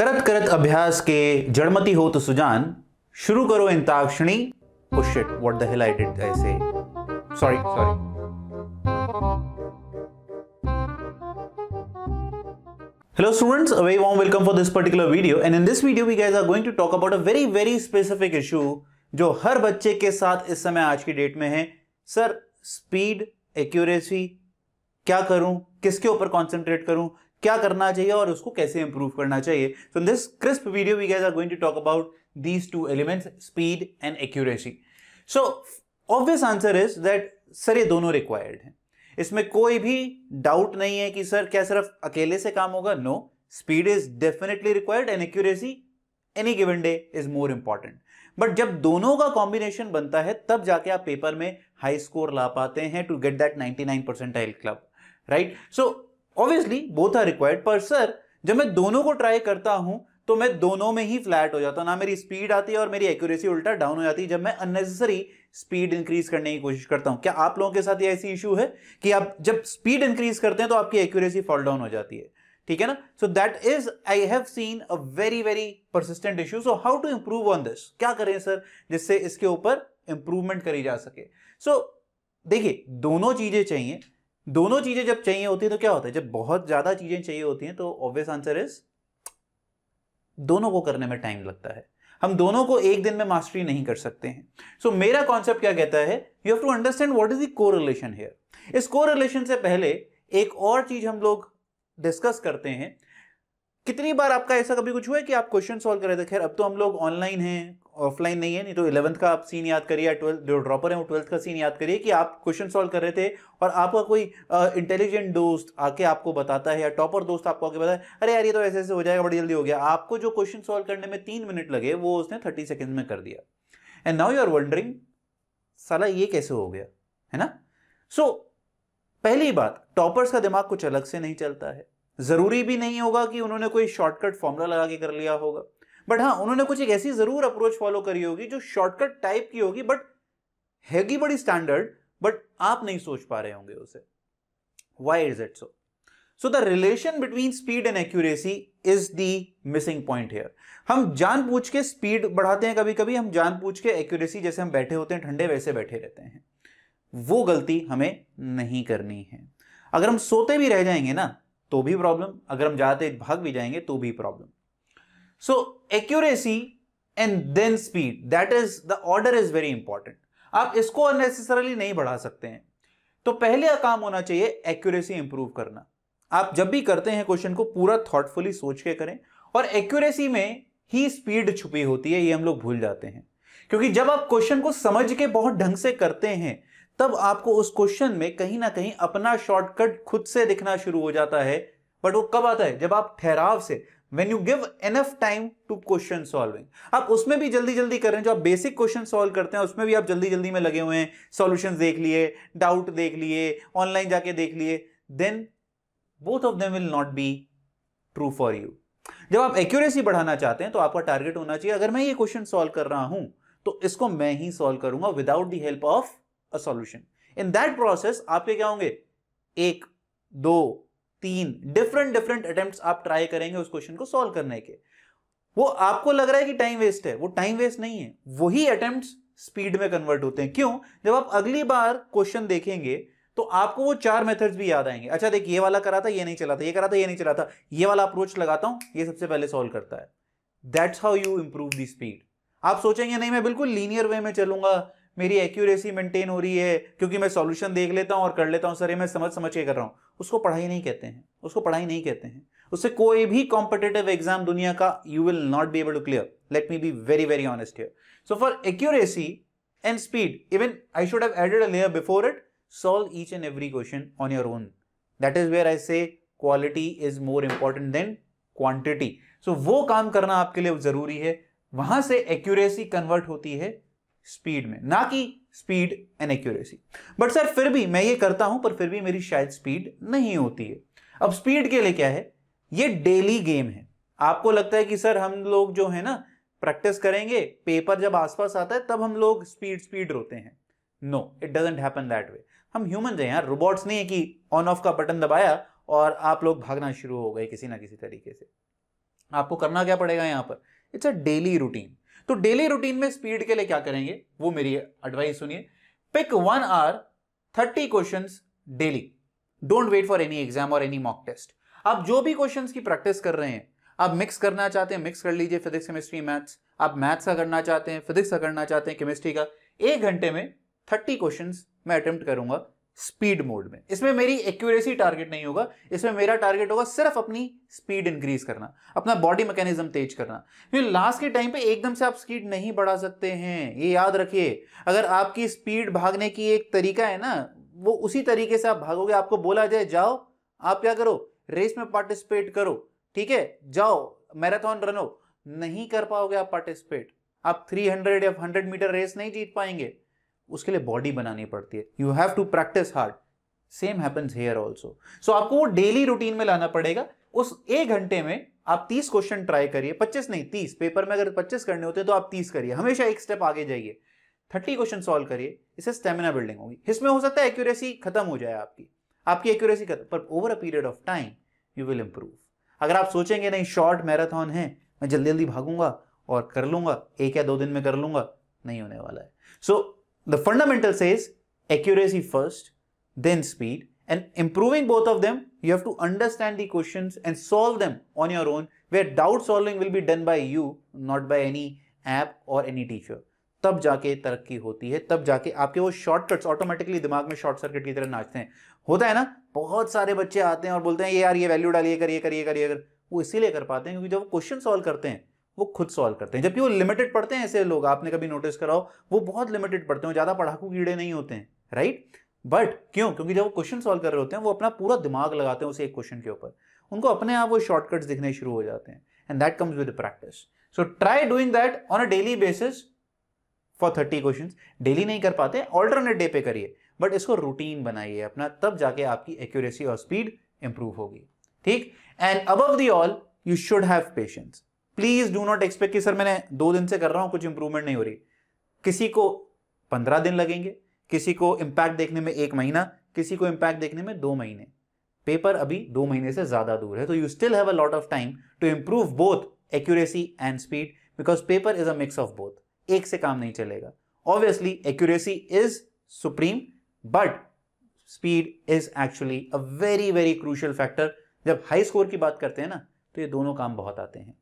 करत करत अभ्यास के जड़मती हो तो सुजान शुरू करो इंताक्षणी oh shit what the hell I did I say sorry sorry Hello students, a very warm welcome for this particular video and in this video we guys are going to talk about a very very specific issue जो हर बच्चे के साथ इस समय आज की date में है सर स्पीड एक्यूरेसी क्या करूं किसके ऊपर कॉन्सेंट्रेट करूं क्या करना चाहिए और उसको कैसे इंप्रूव करना चाहिए so in this crisp video we guys are going to talk about these two elements speed and accuracy so obvious answer is that sir ये दोनों रिक्वायर्ड हैं इसमें कोई भी डाउट नहीं है कि सर क्या सिर्फ अकेले से काम होगा no speed is definitely required and accuracy any given day is more important but जब दोनों का कॉम्बिनेशन बनता है तब जाके आप पेपर में हाई स्कोर ला पाते हैं to get that ninety nine percentile club right so obviously both are required पर सर जब मैं दोनों को ट्राई करता हूं तो मैं दोनों में ही फ्लैट हो जाता हूं ना मेरी स्पीड आती है और मेरी एक्यूरेसी उल्टा डाउन हो जाती है जब मैं अननेसेसरी स्पीड इंक्रीज करने की कोशिश करता हूं क्या आप लोगों के साथ ये ऐसी इशू है कि आप जब स्पीड इंक्रीज करते हैं तो आपकी एक्यूरेसी फॉल डाउन हो जाती है ठीक है ना so that is I have seen a very very persistent issue so how to improve on this क्या करें सर जिससे इसके ऊपर इंप्रूवमेंट करी जा सके सो so, देखिए दोनों चीजें चाहिए दोनों चीजें जब चाहिए होती है तो क्या होता है जब बहुत ज्यादा चीजें चाहिए होती हैं तो ऑब्वियस आंसर इज दोनों को करने में टाइम लगता है हम दोनों को एक दिन में मास्टरी नहीं कर सकते हैं सो so, मेरा कॉन्सेप्ट क्या कहता है you have to understand what is the correlation here is को रिलेशन से पहले एक और चीज हम लोग डिस्कस करते हैं कितनी बार आपका ऐसा कभी कुछ हुआ है कि आप क्वेश्चन सॉल्व कर रहे थे खैर अब तो हम लोग ऑनलाइन हैं ऑफलाइन नहीं है नहीं तो इलेवंथ का आप सीन याद करिए ट्वेल्थ जो ड्रॉपर है वो ट्वेल्थ का सीन याद करिए कि आप क्वेश्चन सॉल्व कर रहे थे और आपका कोई इंटेलिजेंट दोस्त आके आपको बताता है या टॉपर दोस्त आपको आके बताए अरे यार ये तो ऐसे ऐसे हो जाएगा बड़ी जल्दी हो गया आपको जो क्वेश्चन सॉल्व करने में तीन मिनट लगे वो उसने थर्टी सेकेंड में कर दिया and now you are wondering साला ये कैसे हो गया है ना सो so, पहली बात टॉपर्स का दिमाग कुछ अलग से नहीं चलता है ज़रूरी भी नहीं होगा कि उन्होंने कोई शॉर्टकट फॉर्मूला लगा के कर लिया होगा बट हाँ उन्होंने कुछ एक ऐसी ज़रूर अप्रोच फॉलो करी होगी जो शॉर्टकट टाइप की होगी बट हैगी बड़ी स्टैंडर्ड बट आप नहीं सोच पा रहे होंगे उसे why is it so so the relation between speed and accuracy is the missing point here हम जान पूछ के स्पीड बढ़ाते हैं कभी कभी हम जान पूछ के एक्यूरेसी जैसे हम बैठे होते हैं ठंडे वैसे बैठे रहते हैं वो गलती हमें नहीं करनी है अगर हम सोते भी रह जाएंगे ना तो भी प्रॉब्लम अगर हम ज़्यादा तेज भाग भी जाएंगे तो भी problem so accuracy and then speed that is the order is very important आप इसको अननेसेसरली नहीं बढ़ा सकते हैं तो पहले काम होना चाहिए एक्यूरेसी इंप्रूव करना आप जब भी करते हैं क्वेश्चन को पूरा थॉटफुली सोच के करें और एक्यूरेसी में ही स्पीड छुपी होती है ये हम लोग भूल जाते हैं क्योंकि जब आप क्वेश्चन को समझ के बहुत ढंग से करते हैं तब आपको उस क्वेश्चन में कहीं ना कहीं अपना शॉर्टकट खुद से दिखना शुरू हो जाता है बट वो कब आता है जब आप ठहराव से when you give enough time to question solving आप उसमें भी जल्दी जल्दी कर रहे हैं जो आप बेसिक क्वेश्चन सॉल्व करते हैं उसमें भी आप जल्दी जल्दी में लगे हुए हैं सॉल्यूशन देख लिए डाउट देख लिए ऑनलाइन जाके देख लिए then both of them will not be true for you जब आप एक्यूरेसी बढ़ाना चाहते हैं तो आपका टारगेट होना चाहिए अगर मैं ये क्वेश्चन सॉल्व कर रहा हूं तो इसको मैं ही सॉल्व करूंगा without the help of a solution in that process आपके क्या होंगे एक दो तीन डिफरेंट डिफरेंट अटेम्प्ट आप ट्राई करेंगे उस क्वेश्चन को सॉल्व करने के वो आपको लग रहा है कि टाइम वेस्ट है वो टाइम वेस्ट नहीं है वही अटेम्प्ट स्पीड में कन्वर्ट होते हैं क्यों जब आप अगली बार क्वेश्चन देखेंगे तो आपको वो चार मेथड्स भी याद आएंगे अच्छा देख ये वाला करा था ये नहीं चला था ये करा था ये नहीं चला था ये वाला अप्रोच लगाता हूं ये सबसे पहले सॉल्व करता है that's how you improve the speed आप सोचेंगे नहीं मैं बिल्कुल लीनियर वे में चलूंगा मेरी एक्यूरेसी मेंटेन हो रही है क्योंकि मैं सॉल्यूशन देख लेता हूँ और कर लेता हूँ सर ये मैं समझ समझ के कर रहा हूँ उसको पढ़ाई नहीं कहते हैं उसको पढ़ाई नहीं कहते हैं उससे कोई भी कॉम्पिटेटिव एग्जाम दुनिया का you will not be able to clear let me be very very honest here so for accuracy and speed even I should have added a layer before it solve each and every question on your own that is where I say quality is more important than quantity so वो काम करना आपके लिए जरूरी है वहां से accuracy convert होती है स्पीड में ना कि speed and accuracy but sir फिर भी मैं ये करता हूं पर फिर भी मेरी शायद स्पीड नहीं होती है अब स्पीड के लिए क्या है ये डेली गेम है आपको लगता है कि सर हम लोग जो है ना प्रैक्टिस करेंगे पेपर जब आसपास आता है तब हम लोग स्पीड स्पीड रोते हैं no it doesn't happen that way हम ह्यूमन हैं यार रोबोट्स नहीं है कि ऑन ऑफ का बटन दबाया और आप लोग भागना शुरू हो गए किसी ना किसी तरीके से आपको करना क्या पड़ेगा यहाँ पर इट्स अ डेली रूटीन तो डेली रूटीन में स्पीड के लिए क्या करेंगे वो मेरी एडवाइस सुनिए pick one or thirty question daily don't wait for any exam और एनी मॉक टेस्ट आप जो भी क्वेश्चन की प्रैक्टिस कर रहे हैं आप मिक्स करना चाहते हैं मिक्स कर लीजिए फिजिक्स केमिस्ट्री मैथ्स आप मैथ्स का करना चाहते हैं फिजिक्स का करना चाहते हैं केमिस्ट्री का एक घंटे में थर्टी क्वेश्चन मैं अटेम्प्ट करूंगा स्पीड मोड में इसमें मेरी एक्यूरेसी टारगेट नहीं होगा इसमें मेरा टारगेट होगा सिर्फ अपनी स्पीड इंक्रीज करना अपना बॉडी मैकेनिज्म तेज करना क्योंकि लास्ट के टाइम पे एकदम से आप स्पीड नहीं बढ़ा सकते हैं ये याद रखिए अगर आपकी स्पीड भागने की एक तरीका है ना वो उसी तरीके से आप भागोगे आपको बोला जाए जाओ आप क्या करो रेस में पार्टिसिपेट करो ठीक है जाओ मैराथन रनो नहीं कर पाओगे आप पार्टिसिपेट आप 300 या 100 मीटर रेस नहीं जीत पाएंगे उसके लिए बॉडी बनानी पड़ती है you have to practise hard same happens here also so आपको वो डेली रूटीन में लाना पड़ेगा उस एक घंटे में आप 30 क्वेश्चन ट्राई करिए 25 नहीं 30 पेपर में अगर 25 करने होते हैं तो आप 30 करिए हमेशा एक स्टेप आगे जाइए 30 क्वेश्चन सॉल्व करिए इससे स्टेमिना बिल्डिंग होगी इसमें हो सकता है एक्यूरेसी खत्म हो जाए आपकी आपकी एक्यूरेसी खत्म पर over a period of time you will improve अगर आप सोचेंगे नहीं शॉर्ट मैराथन है मैं जल्दी जल्दी भागूंगा और कर लूंगा एक या दो दिन में कर लूंगा नहीं होने वाला है सो so, the fundamental says accuracy first, then speed and improving both of them, you have to understand the questions and solve them on your own where doubt solving will be done by you, not by any app or any teacher. तब जाके तरक्की होती है तब जाके आपके वो shortcuts automatically दिमाग में शॉर्ट सर्किट की तरह नाचते हैं होता है ना बहुत सारे बच्चे आते हैं और बोलते हैं ये यार ये वैल्यू डालिए करिए करिए करिए ये कर वो इसीलिए कर पाते हैं क्योंकि जब वो क्वेश्चन सॉल्व करते हैं वो खुद सॉल्व करते हैं जबकि वो लिमिटेड पढ़ते हैं ऐसे लोग आपने कभी नोटिस कराओ वो बहुत लिमिटेड पढ़ते हैं ज़्यादा पढ़ाकू कीड़े नहीं होते हैं राइट बट क्यों क्योंकि जब वो क्वेश्चन सॉल्व कर रहे होते हैं वो अपना पूरा दिमाग लगाते हैं उस एक क्वेश्चन के ऊपर उनको अपने आप वो शॉर्टकट्स दिखने शुरू हो जाते हैं and that comes with practice so try doing that on a daily basis for thirty question daily नहीं कर पाते ऑल्टरनेट डे पे करिए बट इसको रूटीन बनाइए अपना तब जाके आपकी एक्यूरेसी और स्पीड इंप्रूव होगी ठीक and above the all you should have patience please do not expect कि सर मैंने दो दिन से कर रहा हूं कुछ इंप्रूवमेंट नहीं हो रही किसी को पंद्रह दिन लगेंगे किसी को इंपैक्ट देखने में एक महीना किसी को इंपैक्ट देखने में दो महीने पेपर अभी दो महीने से ज्यादा दूर है तो you still have a lot of time to improve both accuracy and speed because paper is a mix of both एक से काम नहीं चलेगा obviously accuracy is supreme but speed is actually a very very crucial factor जब high score की बात करते हैं ना तो ये दोनों काम बहुत आते हैं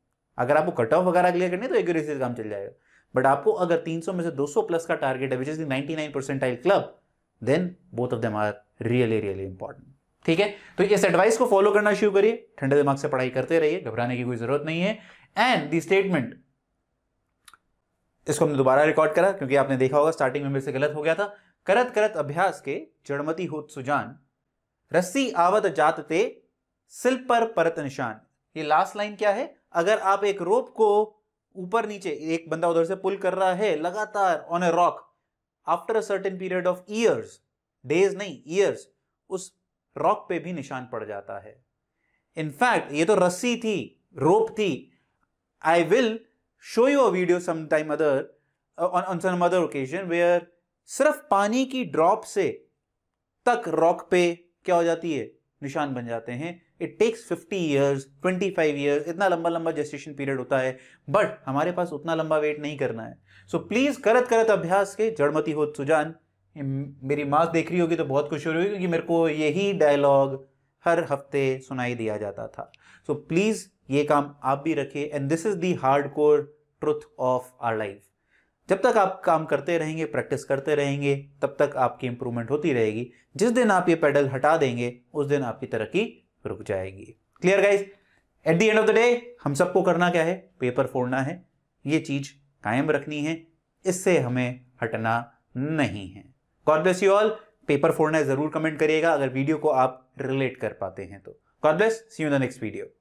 अगर आपको कट ऑफ वगैरह क्लियर करनी है तो एक्यूरेसी से काम चल जाएगा बट आपको अगर 300 में से 200 प्लस का टारगेट है which is the ninety percentile club then both of them are really really important ठीक है तो इस एडवाइस को फॉलो करना शुरू करिए ठंडे दिमाग से पढ़ाई करते रहिए घबराने की कोई जरूरत नहीं है एंड दी स्टेटमेंट इसको हमने दोबारा रिकॉर्ड करा क्योंकि आपने देखा होगा स्टार्टिंग में मेरे से गलत हो गया था करत करत अभ्यास के जड़मती होत सुजान रस्सी आवत जात सिल पर परत निशान ये लास्ट लाइन क्या है अगर आप एक रोप को ऊपर नीचे एक बंदा उधर से पुल कर रहा है लगातार on a rock after a certain period of years days नहीं ईयर्स उस रॉक पे भी निशान पड़ जाता है इनफैक्ट ये तो रस्सी थी रोप थी I will show you a video some time other on some other occasion where सिर्फ पानी की ड्रॉप से तक रॉक पे क्या हो जाती है निशान बन जाते हैं इट टेक्स 50 ईयर्स 25 ईयर्स इतना लंबा लंबा जेस्टेशन पीरियड होता है बट हमारे पास उतना लंबा वेट नहीं करना है सो so, प्लीज करत करत अभ्यास के जड़मती हो सुजान मेरी माँ देख रही होगी तो बहुत खुश हो रही होगी क्योंकि मेरे को यही डायलॉग हर हफ्ते सुनाई दिया जाता था सो so, प्लीज ये काम आप भी रखें and this is the hardcore truth of our life जब तक आप काम करते रहेंगे प्रैक्टिस करते रहेंगे तब तक आपकी इंप्रूवमेंट होती रहेगी जिस दिन आप ये पेडल हटा देंगे उस दिन आपकी तरक्की रुक जाएगी clear guys at the end of the day हम सबको करना क्या है पेपर फोड़ना है ये चीज कायम रखनी है इससे हमें हटना नहीं है God bless you all paper फोड़ना जरूर कमेंट करिएगा अगर वीडियो को आप रिलेट कर पाते हैं तो God bless see you the next video